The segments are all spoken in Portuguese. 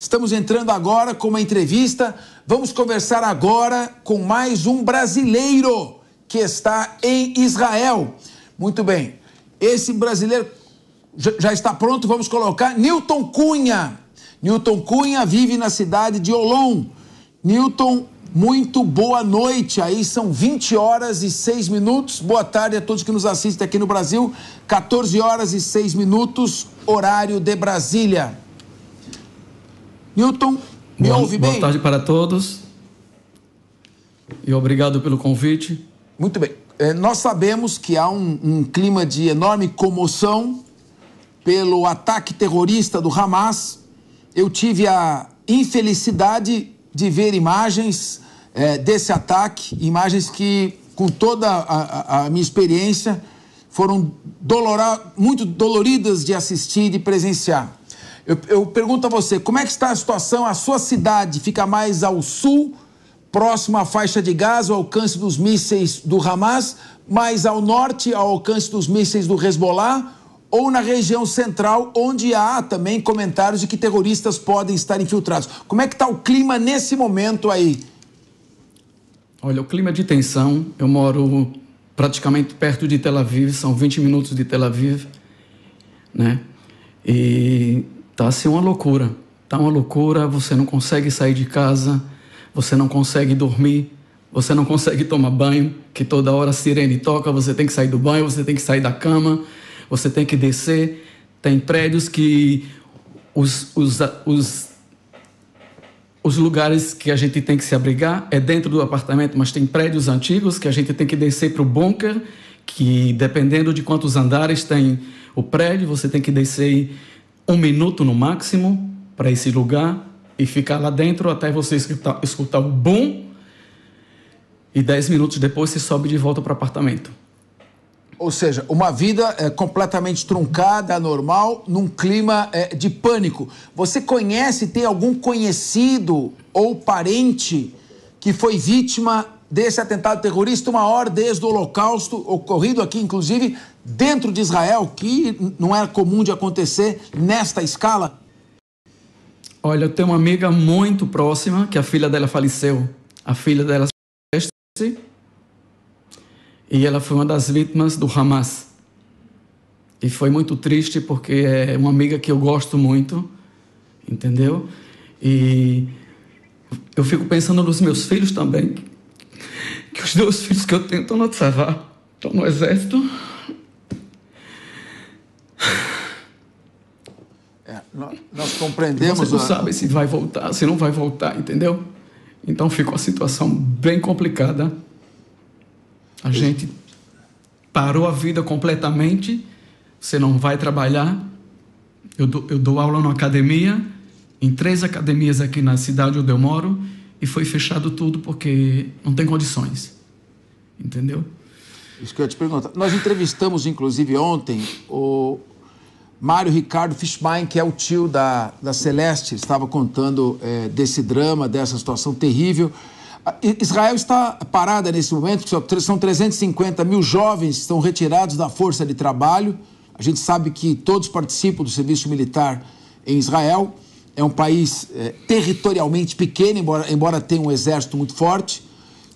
Estamos entrando agora com uma entrevista. Vamos conversar agora com mais um brasileiro que está em Israel. Muito bem. Esse brasileiro já está pronto, vamos colocar Newton Cunha. Newton Cunha vive na cidade de Olom. Newton, muito boa noite. Aí são 20 horas e 6 minutos. Boa tarde a todos que nos assistem aqui no Brasil. 14 horas e 6 minutos, horário de Brasília. Newton, me boa, ouve boa bem? Boa tarde para todos. E obrigado pelo convite. Muito bem. É, nós sabemos que há um, um clima de enorme comoção pelo ataque terrorista do Hamas. Eu tive a infelicidade de ver imagens é, desse ataque, imagens que, com toda a, a minha experiência, foram dolora, muito doloridas de assistir e de presenciar. Eu, eu pergunto a você, como é que está a situação? A sua cidade fica mais ao sul, próximo à faixa de gás ao alcance dos mísseis do Hamas, mais ao norte, ao alcance dos mísseis do Hezbollah, ou na região central, onde há também comentários de que terroristas podem estar infiltrados. Como é que está o clima nesse momento aí? Olha, o clima é de tensão, eu moro praticamente perto de Tel Aviv, são 20 minutos de Tel Aviv, né? E Tá assim uma loucura. Tá uma loucura, você não consegue sair de casa, você não consegue dormir, você não consegue tomar banho, que toda hora a sirene toca, você tem que sair do banho, você tem que sair da cama, você tem que descer. Tem prédios que os, os, os, os lugares que a gente tem que se abrigar é dentro do apartamento, mas tem prédios antigos que a gente tem que descer para o bunker, que dependendo de quantos andares tem o prédio, você tem que descer um minuto no máximo para esse lugar e ficar lá dentro até você escutar, escutar o boom e dez minutos depois você sobe de volta para o apartamento. Ou seja, uma vida é, completamente truncada, normal num clima é, de pânico. Você conhece, tem algum conhecido ou parente que foi vítima desse atentado terrorista, uma hora desde o Holocausto, ocorrido aqui, inclusive, dentro de Israel, que não era comum de acontecer nesta escala? Olha, eu tenho uma amiga muito próxima que a filha dela faleceu. A filha dela e ela foi uma das vítimas do Hamas. E foi muito triste porque é uma amiga que eu gosto muito, entendeu? E eu fico pensando nos meus filhos também, os dois filhos que eu tenho estão no Tsavá, estão no exército. É, nós, nós, compreendemos. Você não a... sabe se vai voltar, se não vai voltar, entendeu? Então ficou a situação bem complicada. A gente parou a vida completamente. Você não vai trabalhar. Eu dou, eu dou aula na academia, em três academias aqui na cidade onde eu moro, e foi fechado tudo porque não tem condições entendeu? Isso que eu ia te perguntar. Nós entrevistamos, inclusive, ontem o Mário Ricardo Fischbein, que é o tio da, da Celeste, estava contando é, desse drama, dessa situação terrível. Ah, Israel está parada nesse momento, são 350 mil jovens que estão retirados da força de trabalho. A gente sabe que todos participam do serviço militar em Israel. É um país é, territorialmente pequeno, embora, embora tenha um exército muito forte.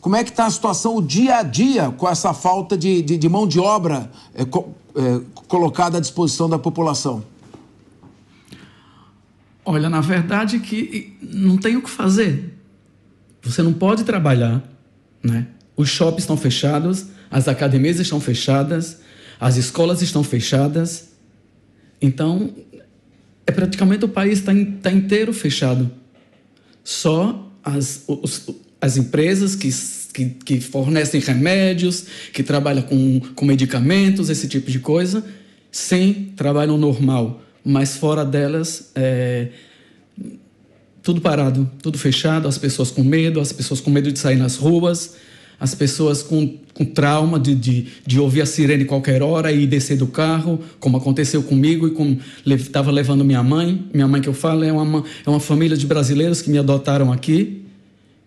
Como é que está a situação o dia a dia com essa falta de, de, de mão de obra é, co, é, colocada à disposição da população? Olha, na verdade que não tem o que fazer. Você não pode trabalhar, né? Os shoppings estão fechados, as academias estão fechadas, as escolas estão fechadas. Então, é praticamente o país está tá inteiro fechado. Só as, os, as empresas que, que, que fornecem remédios, que trabalham com, com medicamentos, esse tipo de coisa, sim, trabalham normal, mas fora delas é, tudo parado, tudo fechado, as pessoas com medo, as pessoas com medo de sair nas ruas, as pessoas com, com trauma de, de, de ouvir a sirene qualquer hora e descer do carro, como aconteceu comigo e como estava levando minha mãe. Minha mãe que eu falo é uma, é uma família de brasileiros que me adotaram aqui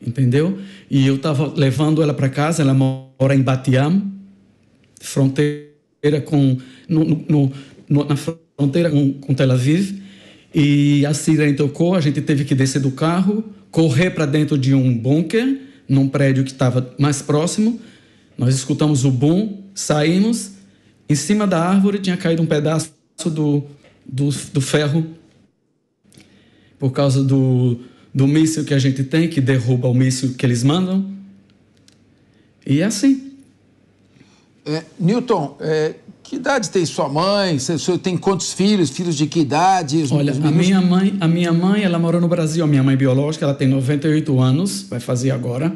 entendeu? E eu estava levando ela para casa, ela mora em Batiam, fronteira com. No, no, no, na fronteira com, com Tel Aviv. E a sirene tocou, a gente teve que descer do carro, correr para dentro de um bunker, num prédio que estava mais próximo. Nós escutamos o boom, saímos. Em cima da árvore tinha caído um pedaço do, do, do ferro por causa do, do míssil que a gente tem, que derruba o míssil que eles mandam. E é assim. É, Newton, é, que idade tem sua mãe? Você, tem quantos filhos? Filhos de que idade? Os, Olha, os meninos... a minha mãe, a minha mãe, ela mora no Brasil, a minha mãe biológica, ela tem 98 anos, vai fazer agora.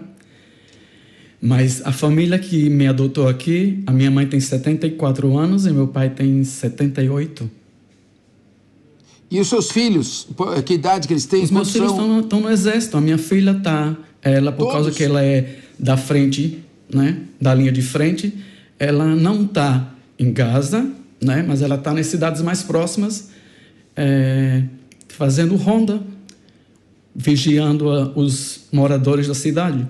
Mas a família que me adotou aqui, a minha mãe tem 74 anos e meu pai tem 78. E os seus filhos, eh, que idade que eles têm? Os meus filhos estão, no exército. A minha filha está, ela por Todos? causa que ela é da frente, né, da linha de frente, ela não está em Gaza, né, mas ela está nas cidades mais próximas, é, fazendo ronda, vigiando a, ah, os moradores da cidade.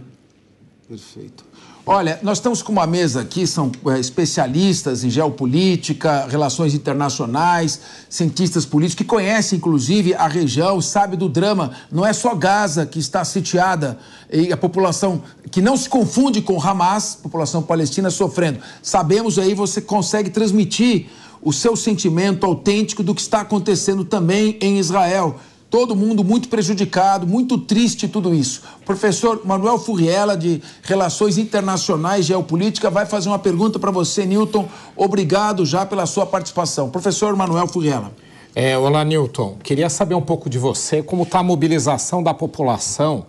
Perfeito. Olha, nós estamos com uma mesa aqui, são é, especialistas em geopolítica, relações internacionais, cientistas políticos, que conhecem inclusive a região, sabe do drama. Não é só Gaza que está sitiada e a população que não se confunde com Hamas, população palestina sofrendo. Sabemos aí, você consegue transmitir o seu sentimento autêntico do que está acontecendo também em Israel. Todo mundo muito prejudicado, muito triste tudo isso. professor Manuel Furriela, de Relações Internacionais e Geopolítica, vai fazer uma pergunta para você, Newton. Obrigado já pela sua participação. Professor Manuel Furriela. É, olá, Newton. Queria saber um pouco de você, como está a mobilização da população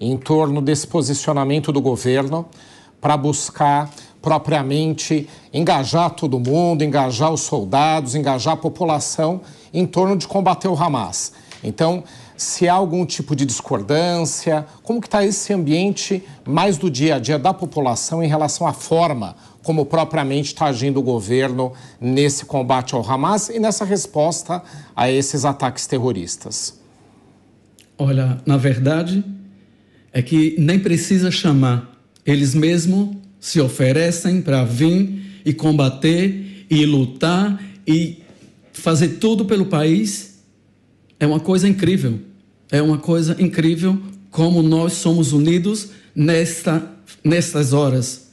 em torno desse posicionamento do governo para buscar propriamente engajar todo mundo, engajar os soldados, engajar a população em torno de combater o Hamas. Então, se há algum tipo de discordância, como que está esse ambiente mais do dia a dia da população em relação à forma como propriamente está agindo o governo nesse combate ao Hamas e nessa resposta a esses ataques terroristas? Olha, na verdade, é que nem precisa chamar. Eles mesmos se oferecem para vir e combater e lutar e fazer tudo pelo país é uma coisa incrível. É uma coisa incrível como nós somos unidos nesta, nestas horas.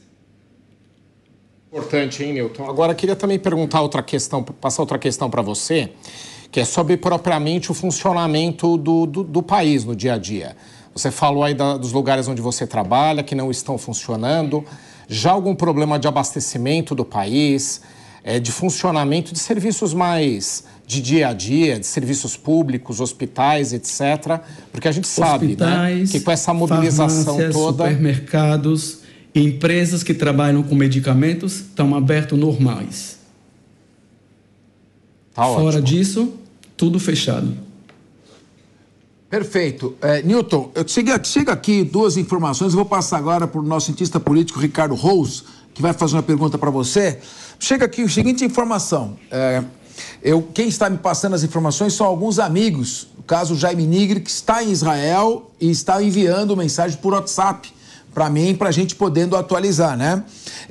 Importante, hein, Newton? Agora, queria também perguntar outra questão, passar outra questão para você, que é sobre propriamente o funcionamento do, do, do país no dia a dia. Você falou aí da, dos lugares onde você trabalha, que não estão funcionando. Já algum problema de abastecimento do país? é, de funcionamento de serviços mais de dia a dia, de serviços públicos, hospitais, etc. Porque a gente sabe né, hospitais, né, que com essa mobilização toda. Supermercados, empresas que trabalham com medicamentos estão abertos normais. Tá Fora disso, tudo fechado. Perfeito. É, Newton, eu chega aqui duas informações, eu vou passar agora para o nosso cientista político Ricardo Rose que vai fazer uma pergunta para você, chega aqui a seguinte informação. É, eu, quem está me passando as informações são alguns amigos. No caso, Jaime Nigri, que está em Israel e está enviando mensagem por WhatsApp para mim, para a gente podendo atualizar, né?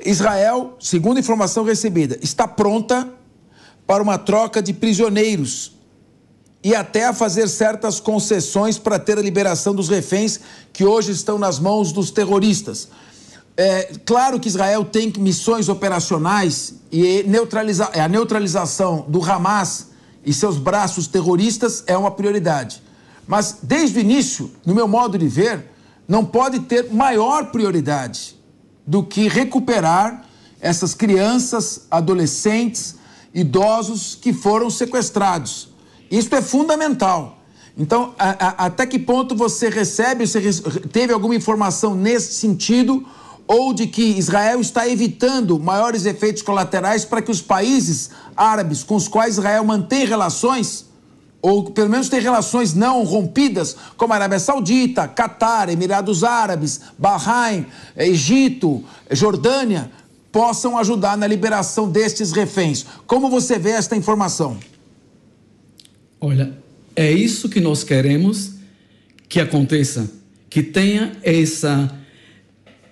Israel, segundo informação recebida, está pronta para uma troca de prisioneiros e até a fazer certas concessões para ter a liberação dos reféns que hoje estão nas mãos dos terroristas. É, claro que Israel tem missões operacionais e neutraliza, é, a neutralização do Hamas e seus braços terroristas é uma prioridade. Mas, desde o início, no meu modo de ver, não pode ter maior prioridade do que recuperar essas crianças, adolescentes, idosos que foram sequestrados. Isso é fundamental. Então, a, a, até que ponto você recebe, você teve alguma informação nesse sentido? ou de que Israel está evitando maiores efeitos colaterais para que os países árabes com os quais Israel mantém relações, ou pelo menos tem relações não rompidas, como a Arábia Saudita, Catar, Emirados Árabes, Bahrein, Egito, Jordânia, possam ajudar na liberação destes reféns. Como você vê esta informação? Olha, é isso que nós queremos que aconteça, que tenha essa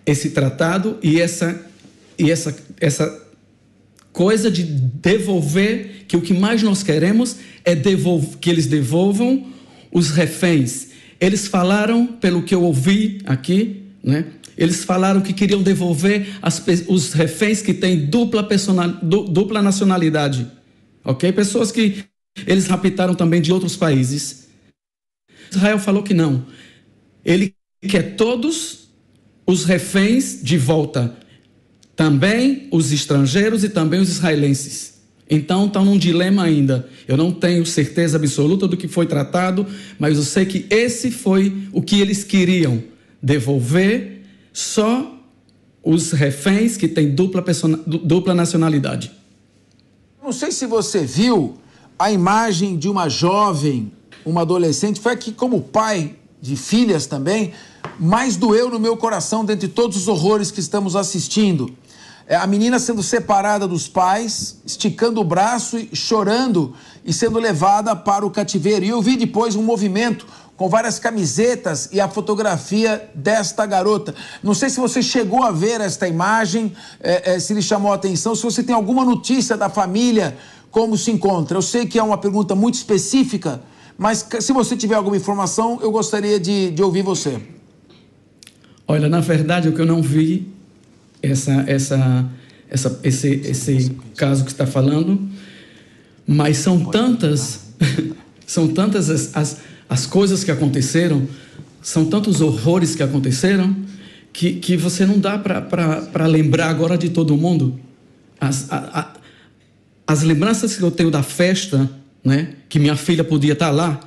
esse tratado e essa, e essa, essa coisa de devolver, que o que mais nós queremos é devolver, que eles devolvam os reféns. Eles falaram, pelo que eu ouvi aqui, né? Eles falaram que queriam devolver as, os reféns que têm dupla, personal, dupla nacionalidade, ok? Pessoas que eles raptaram também de outros países. Israel falou que não. Ele quer todos os reféns de volta, também os estrangeiros e também os israelenses. Então está num dilema ainda. Eu não tenho certeza absoluta do que foi tratado, mas eu sei que esse foi o que eles queriam: devolver só os reféns que têm dupla, persona, dupla nacionalidade. Não sei se você viu a imagem de uma jovem, uma adolescente, foi aqui como pai de filhas também, mais doeu no meu coração dentre todos os horrores que estamos assistindo. É a menina sendo separada dos pais, esticando o braço chorando e sendo levada para o cativeiro. E eu vi depois um movimento com várias camisetas e a fotografia desta garota. Não sei se você chegou a ver esta imagem, é, é, se lhe chamou a atenção, se você tem alguma notícia da família, como se encontra. Eu sei que é uma pergunta muito específica, mas se você tiver alguma informação, eu gostaria de, de ouvir você. Olha, na verdade, o que eu não vi, essa, essa, essa, esse, esse caso que está falando, mas são tantas, são tantas as, as, as coisas que aconteceram, são tantos horrores que aconteceram, que, que você não dá para lembrar agora de todo mundo. As, a, a, as lembranças que eu tenho da festa né? Que minha filha podia estar tá lá,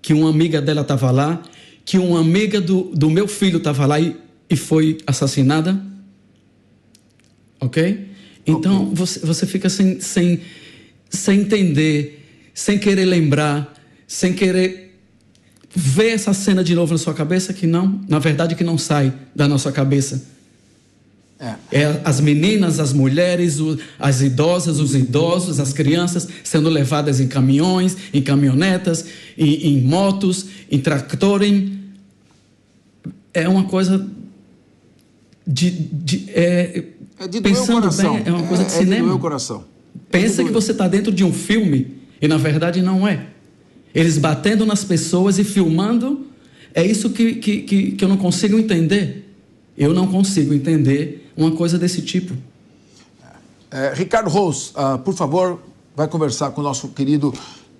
que uma amiga dela estava lá, que uma amiga do, do meu filho estava lá e, e foi assassinada. Ok? Então okay. Você, você fica sem, sem, sem entender, sem querer lembrar, sem querer ver essa cena de novo na sua cabeça que não, na verdade, que não sai da nossa cabeça. É, é, as meninas, as mulheres, o, as idosas, os idosos, as crianças sendo levadas em caminhões, em caminhonetas, em, em motos, em tractor. É uma coisa de. de é, é de pensando bem, é uma coisa de cinema. É, é de doer o coração. Pensa é que você está dentro de um filme e na verdade não é. Eles batendo nas pessoas e filmando, é isso que, que, que, que eu não consigo entender. Eu não consigo entender uma coisa desse tipo. É, Ricardo Rose, uh, ah, por favor, vai conversar com o nosso querido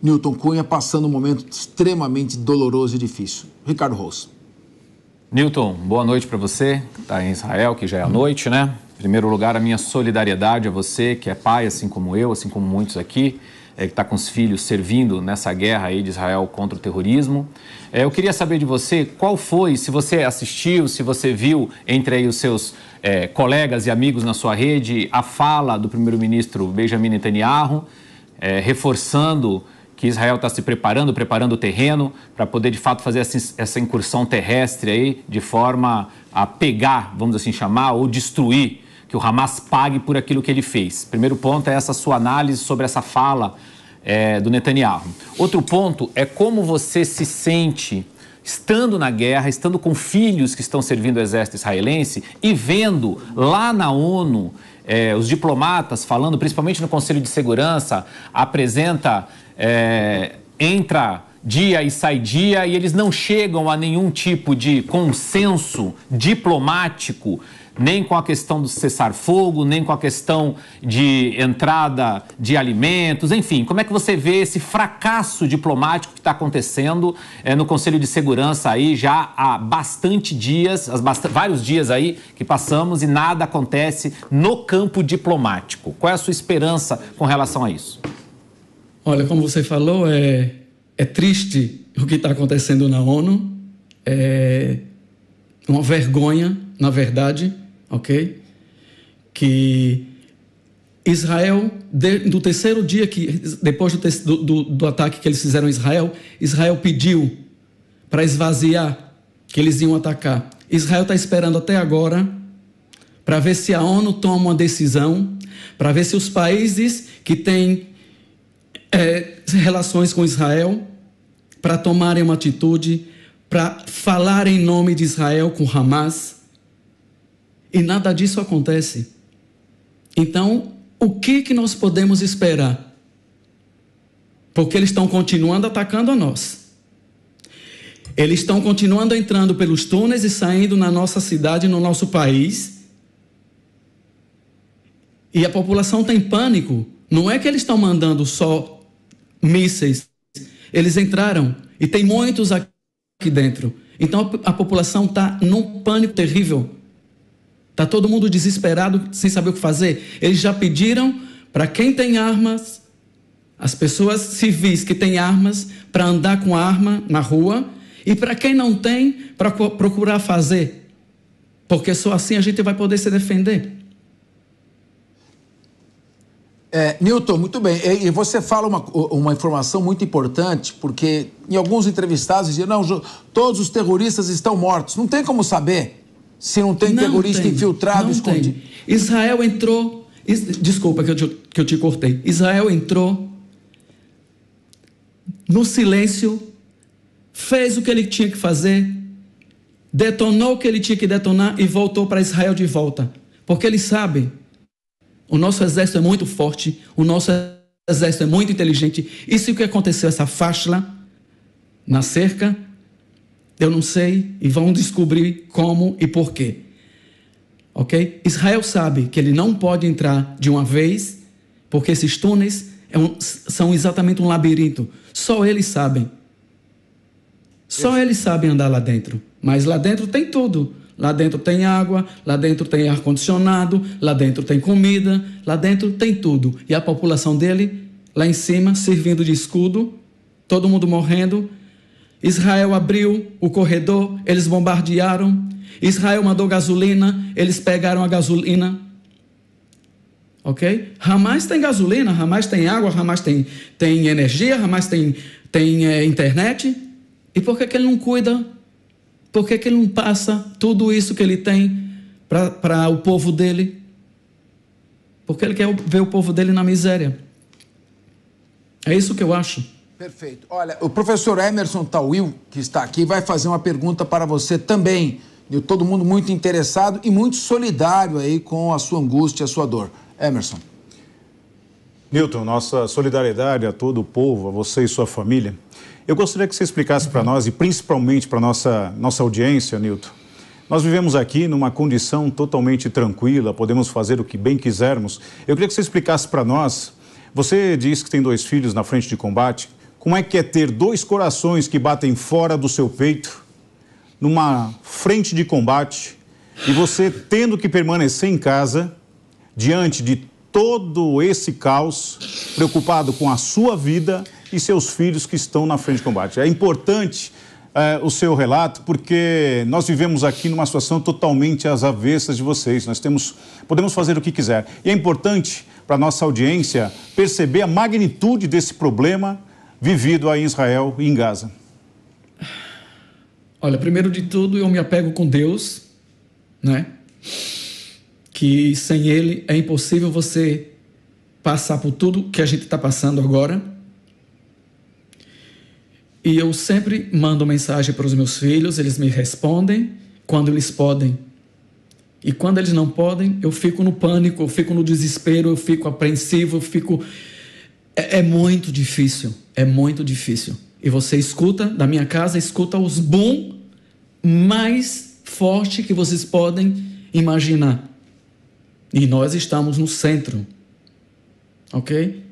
Newton Cunha, passando um momento extremamente doloroso e difícil. Ricardo Rose. Newton, boa noite para você, que está em Israel, que já é a noite, né? Em primeiro lugar, a minha solidariedade a você, que é pai, assim como eu, assim como muitos aqui é, que está com os filhos servindo nessa guerra aí de Israel contra o terrorismo. É, eu queria saber de você qual foi, se você assistiu, se você viu entre aí os seus é, colegas e amigos na sua rede, a fala do primeiro-ministro Benjamin Netanyahu, é, reforçando que Israel está se preparando, preparando o terreno para poder de fato fazer essa, essa incursão terrestre aí de forma a pegar, vamos assim chamar, ou destruir que o Hamas pague por aquilo que ele fez. Primeiro ponto é essa sua análise sobre essa fala é, do Netanyahu. Outro ponto é como você se sente estando na guerra, estando com filhos que estão servindo o exército israelense e vendo lá na ONU é, os diplomatas falando, principalmente no Conselho de Segurança, apresenta, é, entra dia e sai dia e eles não chegam a nenhum tipo de consenso diplomático nem com a questão do cessar-fogo, nem com a questão de entrada de alimentos, enfim. Como é que você vê esse fracasso diplomático que está acontecendo é, no Conselho de Segurança aí já há bastante dias, bast... vários dias aí que passamos e nada acontece no campo diplomático? Qual é a sua esperança com relação a isso? Olha, como você falou, é, é triste o que está acontecendo na ONU, é uma vergonha, na verdade, ok? Que Israel, de, do terceiro dia que, depois do, do, do ataque que eles fizeram a Israel, Israel pediu para esvaziar que eles iam atacar. Israel está esperando até agora para ver se a ONU toma uma decisão, para ver se os países que têm é, relações com Israel para tomarem uma atitude, para falar em nome de Israel com Hamas. E nada disso acontece. Então, o que, que nós podemos esperar? Porque eles estão continuando atacando a nós. Eles estão continuando entrando pelos túneis e saindo na nossa cidade, no nosso país. E a população tem pânico. Não é que eles estão mandando só mísseis. Eles entraram e tem muitos aqui dentro. Então a população está num pânico terrível. Tá todo mundo desesperado, sem saber o que fazer. Eles já pediram para quem tem armas, as pessoas civis que têm armas, para andar com arma na rua, e para quem não tem, para procurar fazer. Porque só assim a gente vai poder se defender. É, Newton, muito bem. E você fala uma, uma informação muito importante, porque em alguns entrevistados diziam, não, todos os terroristas estão mortos. Não tem como saber. Se não tem não terrorista tem, infiltrado, escondido. Tem. Israel entrou. Desculpa que eu, te, que eu te cortei. Israel entrou no silêncio, fez o que ele tinha que fazer, detonou o que ele tinha que detonar e voltou para Israel de volta. Porque ele sabe, o nosso exército é muito forte, o nosso exército é muito inteligente. E se é o que aconteceu, essa faixa na cerca, eu não sei e vão descobrir como e porquê. Ok? Israel sabe que ele não pode entrar de uma vez, porque esses túneis é um, são exatamente um labirinto. Só eles sabem. Só eles sabem andar lá dentro. Mas lá dentro tem tudo. Lá dentro tem água, lá dentro tem ar-condicionado, lá dentro tem comida, lá dentro tem tudo. E a população dele, lá em cima, servindo de escudo, todo mundo morrendo Israel abriu o corredor, eles bombardearam. Israel mandou gasolina, eles pegaram a gasolina. Ok? Hamas tem gasolina, Hamas tem água, Hamas tem, tem energia, Hamas tem, tem é, internet. E por que, que ele não cuida? Por que, que ele não passa tudo isso que ele tem para o povo dele? Porque ele quer ver o povo dele na miséria. É isso que eu acho. Perfeito. Olha, o professor Emerson Tawil, que está aqui, vai fazer uma pergunta para você também. E todo mundo muito interessado e muito solidário aí com a sua angústia, a sua dor. Emerson. Newton, nossa solidariedade a todo o povo, a você e sua família. Eu gostaria que você explicasse para nós, e principalmente para nossa nossa audiência, Newton. Nós vivemos aqui numa condição totalmente tranquila, podemos fazer o que bem quisermos. Eu queria que você explicasse para nós. Você diz que tem dois filhos na frente de combate. Como é que é ter dois corações que batem fora do seu peito, numa frente de combate, e você tendo que permanecer em casa, diante de todo esse caos, preocupado com a sua vida e seus filhos que estão na frente de combate? É importante é, o seu relato, porque nós vivemos aqui numa situação totalmente às avessas de vocês. Nós temos, podemos fazer o que quiser. E é importante para nossa audiência perceber a magnitude desse problema vivido aí em Israel e em Gaza? Olha, primeiro de tudo, eu me apego com Deus, né? Que sem Ele é impossível você passar por tudo que a gente está passando agora. E eu sempre mando mensagem para os meus filhos, eles me respondem quando eles podem. E quando eles não podem, eu fico no pânico, eu fico no desespero, eu fico apreensivo, eu fico é, é muito difícil, é muito difícil. E você escuta, da minha casa, escuta os boom mais forte que vocês podem imaginar. E nós estamos no centro, ok?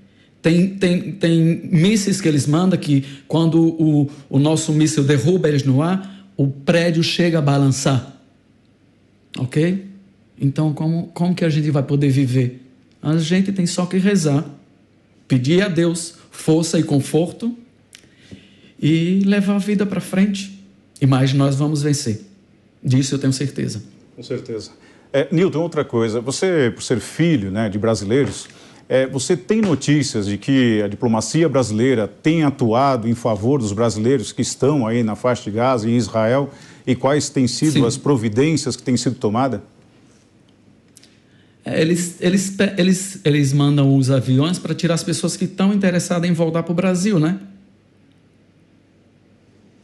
Tem, tem, tem mísseis que eles mandam que quando o, o nosso míssil derruba eles no ar, o prédio chega a balançar. Ok? Então, como, como que a gente vai poder viver? A gente tem só que rezar pedir a Deus força e conforto e levar a vida para frente. E mais, nós vamos vencer. Disso eu tenho certeza. Com certeza. É, Nilton, outra coisa. Você, por ser filho né, de brasileiros, é, você tem notícias de que a diplomacia brasileira tem atuado em favor dos brasileiros que estão aí na faixa de Gaza, em Israel, e quais têm sido Sim. as providências que têm sido tomadas? eles, eles, eles, eles mandam os aviões para tirar as pessoas que estão interessadas em voltar para o Brasil, né?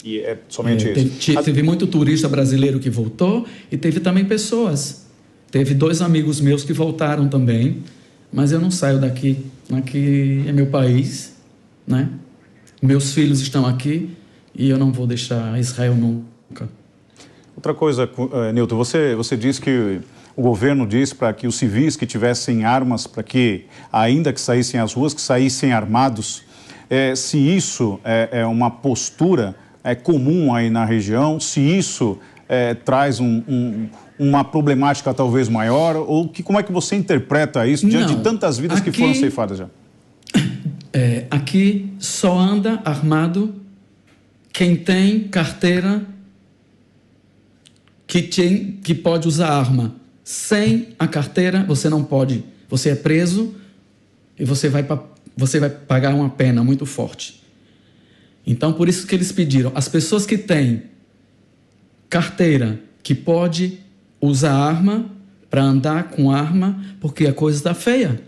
E é somente é, isso. Teve, ah, teve muito turista brasileiro que voltou e teve também pessoas. Teve dois amigos meus que voltaram também, mas eu não saio daqui. Aqui é meu país, né? Meus filhos estão aqui e eu não vou deixar Israel nunca. Outra coisa, eh, Nilton, você, você disse que o governo diz para que os civis que tivessem armas, para que, ainda que saíssem às ruas, que saíssem armados. É, se isso é, é, uma postura é, comum aí na região, se isso é, traz um, um uma problemática talvez maior? Ou que, como é que você interpreta isso diante Não, de tantas vidas aqui, que foram ceifadas já? É, aqui só anda armado quem tem carteira que, tem, que pode usar arma. Sem a carteira, você não pode. Você é preso e você vai, você vai pagar uma pena muito forte. Então, por isso que eles pediram. As pessoas que têm carteira, que pode usar arma, para andar com arma, porque a coisa está feia.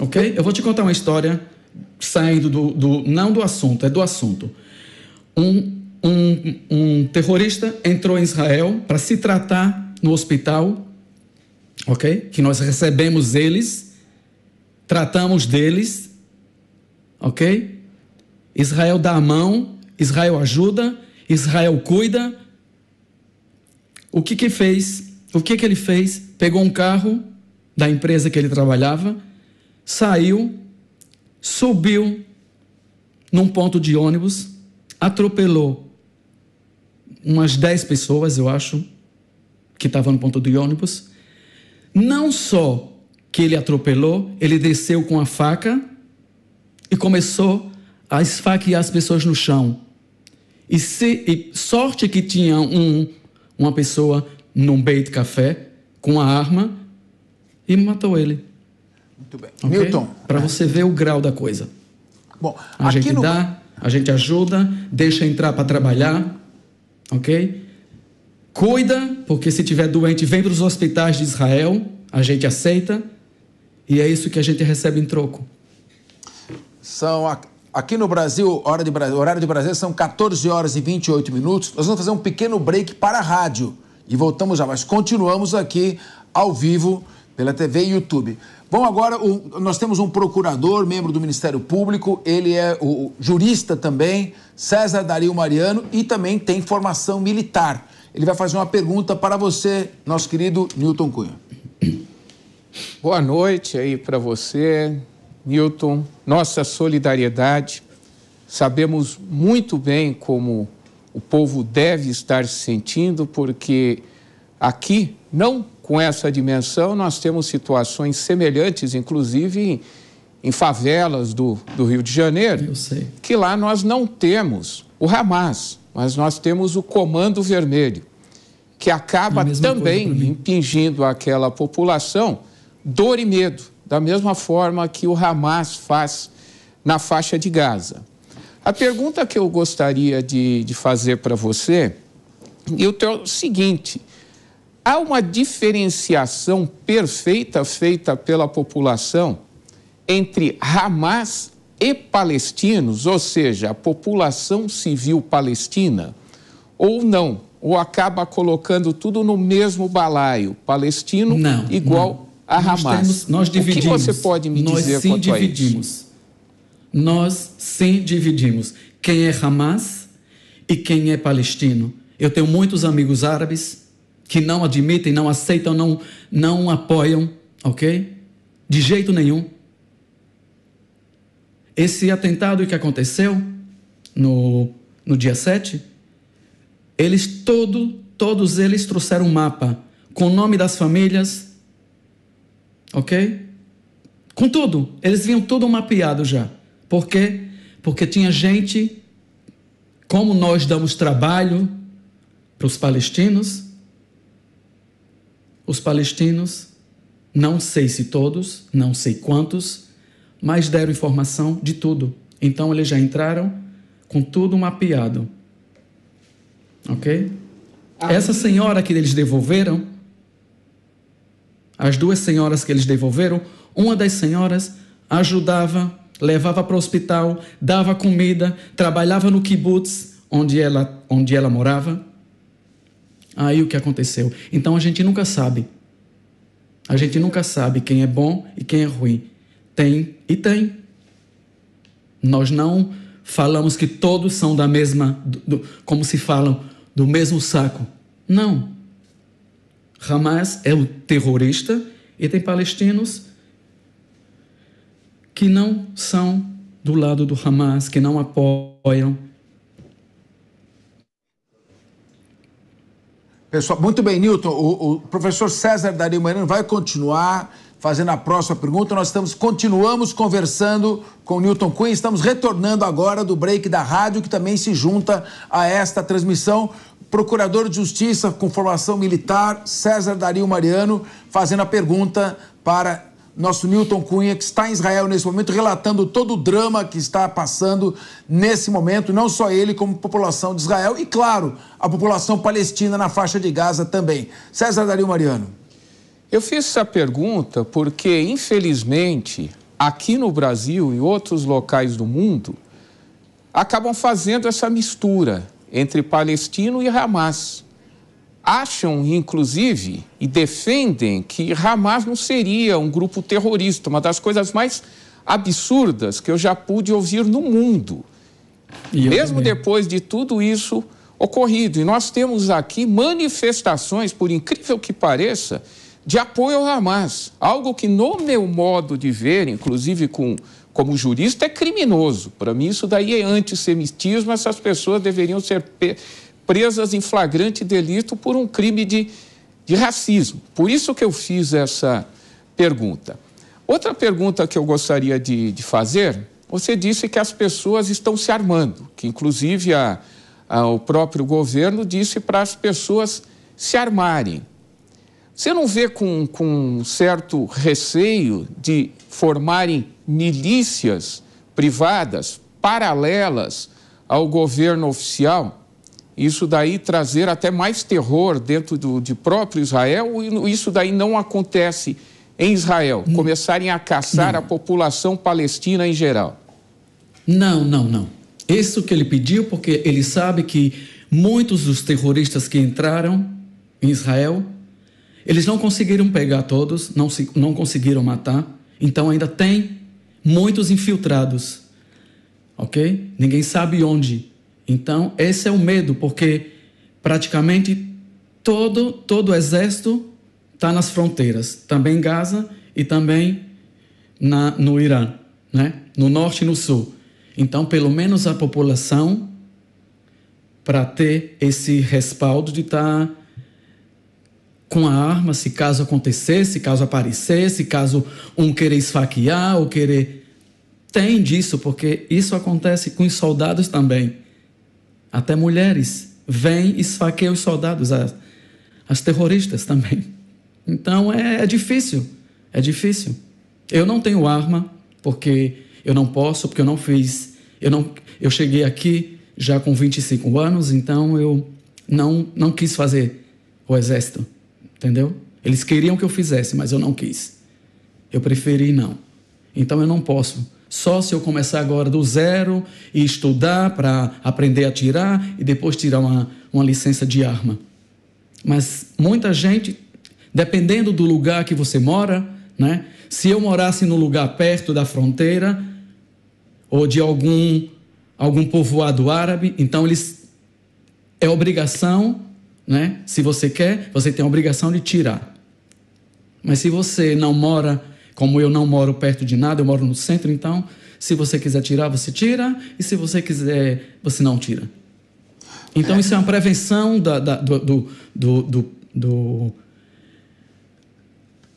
Ok? Eu vou te contar uma história saindo do, do, Não do assunto, é do assunto. Um um, um terrorista entrou em Israel para se tratar no hospital, ok? Que nós recebemos eles, tratamos deles, ok? Israel dá a mão, Israel ajuda, Israel cuida. O que que fez? O que que ele fez? Pegou um carro da empresa que ele trabalhava, saiu, subiu num ponto de ônibus, atropelou umas 10 pessoas, eu acho, que estavam no ponto de ônibus. Não só que ele atropelou, ele desceu com a faca e começou a esfaquear as pessoas no chão. E, se, e sorte que tinha um, uma pessoa num bait de café com a arma e matou ele. Muito bem. Okay? Para você ver o grau da coisa. Bom, a gente no... dá, a gente ajuda, deixa entrar para trabalhar ok? Cuida, porque se tiver doente, vem para os hospitais de Israel, a gente aceita, e é isso que a gente recebe em troco. São aqui no Brasil, hora de, horário de Brasília, são 14 horas e 28 minutos. Nós vamos fazer um pequeno break para a rádio e voltamos já, mas continuamos aqui ao vivo pela TV e YouTube. Bom, agora o, nós temos um procurador, membro do Ministério Público, ele é o, jurista também, César Dario Mariano, e também tem formação militar. Ele vai fazer uma pergunta para você, nosso querido Newton Cunha. Boa noite aí para você, Newton. Nossa solidariedade. Sabemos muito bem como o povo deve estar se sentindo, porque aqui não com essa dimensão, nós temos situações semelhantes, inclusive em, em favelas do, do, Rio de Janeiro, que lá nós não temos o Hamas, mas nós temos o Comando Vermelho, que acaba é também impingindo àquela população dor e medo, da mesma forma que o Hamas faz na faixa de Gaza. A pergunta que eu gostaria de, de fazer para você é o seguinte: Há uma diferenciação perfeita feita pela população entre Hamas e palestinos, ou seja, a população civil palestina, ou não? Ou acaba colocando tudo no mesmo balaio, palestino não, igual não. a Hamas? Nós, temos, nós dividimos. O que você pode me nós dizer quanto dividimos. a isso? Nós sim dividimos quem é Hamas e quem é palestino. Eu tenho muitos amigos árabes que não admitem, não aceitam, não, não apoiam, ok? De jeito nenhum. Esse atentado que aconteceu no, no dia 7, eles todo, todos eles trouxeram um mapa com o nome das famílias, ok? Com tudo, eles vinham tudo mapeado já. Por quê? Porque tinha gente, como nós damos trabalho para os palestinos, os palestinos, não sei se todos, não sei quantos, mas deram informação de tudo. Então eles já entraram com tudo mapeado. Ok? Essa senhora que eles devolveram, as duas senhoras que eles devolveram, uma das senhoras ajudava, levava para o hospital, dava comida, trabalhava no kibbutz onde ela, onde ela morava Aí o que aconteceu? Então a gente nunca sabe. A gente nunca sabe quem é bom e quem é ruim. Tem e tem. Nós não falamos que todos são da mesma, do, do, como se falam, do mesmo saco. Não. Hamas é o terrorista e tem palestinos que não são do lado do Hamas, que não apoiam Pessoal, muito bem, Newton. O, o professor César Dario Mariano vai continuar fazendo a próxima pergunta. Nós estamos, continuamos conversando com o Newton Cunha. Estamos retornando agora do break da rádio, que também se junta a esta transmissão. Procurador de Justiça com formação militar, César Dario Mariano, fazendo a pergunta para nosso Newton Cunha, que está em Israel nesse momento, relatando todo o drama que está passando nesse momento, não só ele, como a população de Israel e, claro, a população palestina na faixa de Gaza também. César Dario Mariano. Eu fiz essa pergunta porque, infelizmente, aqui no Brasil e outros locais do mundo, acabam fazendo essa mistura entre palestino e Hamas acham, inclusive, e defendem que Hamas não seria um grupo terrorista, uma das coisas mais absurdas que eu já pude ouvir no mundo. E Mesmo depois de tudo isso ocorrido. E nós temos aqui manifestações, por incrível que pareça, de apoio ao Hamas. Algo que, no meu modo de ver, inclusive com, como jurista, é criminoso. Para mim, isso daí é antissemitismo, essas pessoas deveriam ser presas em flagrante delito por um crime de, de racismo. Por isso que eu fiz essa pergunta. Outra pergunta que eu gostaria de, de fazer: você disse que as pessoas estão se armando, que inclusive a, a, o próprio governo disse para as pessoas se armarem. Você não vê com, com um certo receio de formarem milícias privadas paralelas ao governo oficial isso daí trazer até mais terror dentro do, de próprio Israel, isso daí não acontece em Israel, hum. começarem a caçar não. a população palestina em geral. Não, não, não. Isso que ele pediu, porque ele sabe que muitos dos terroristas que entraram em Israel, eles não conseguiram pegar todos, não, se, não conseguiram matar, então ainda tem muitos infiltrados, ok? Ninguém sabe onde, então, esse é o medo, porque praticamente todo, todo o exército está nas fronteiras, também em Gaza e também na, no Irã, né? no norte e no sul. Então, pelo menos a população, para ter esse respaldo de estar tá com a arma, se caso acontecesse, caso aparecesse, caso um querer esfaquear ou querer. Tem disso, porque isso acontece com os soldados também até mulheres, vêm e esfaqueiam os soldados, as, as terroristas também. Então é, é difícil, é difícil. Eu não tenho arma, porque eu não posso, porque eu não fiz. Eu, não, eu cheguei aqui já com 25 anos, então eu não, não quis fazer o exército, entendeu? Eles queriam que eu fizesse, mas eu não quis. Eu preferi não. Então eu não posso só se eu começar agora do zero e estudar para aprender a tirar e depois tirar uma, uma licença de arma. Mas muita gente, dependendo do lugar que você mora, né? Se eu morasse num lugar perto da fronteira ou de algum algum povoado árabe, então eles é obrigação, né? Se você quer, você tem a obrigação de tirar. Mas se você não mora como eu não moro perto de nada, eu moro no centro, então, se você quiser tirar, você tira, e se você quiser, você não tira. Então, é. isso é uma prevenção da, da, do, do, do, do,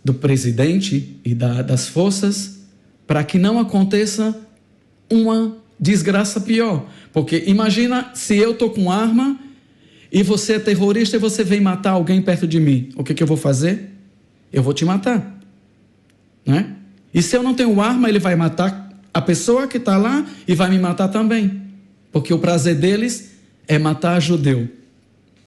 do, presidente e da, das forças para que não aconteça uma desgraça pior. Porque imagina se eu tô com arma e você é terrorista e você vem matar alguém perto de mim. O que, que eu vou fazer? Eu vou te matar. Né? E se eu não tenho arma, ele vai matar a pessoa que está lá e vai me matar também. Porque o prazer deles é matar judeu.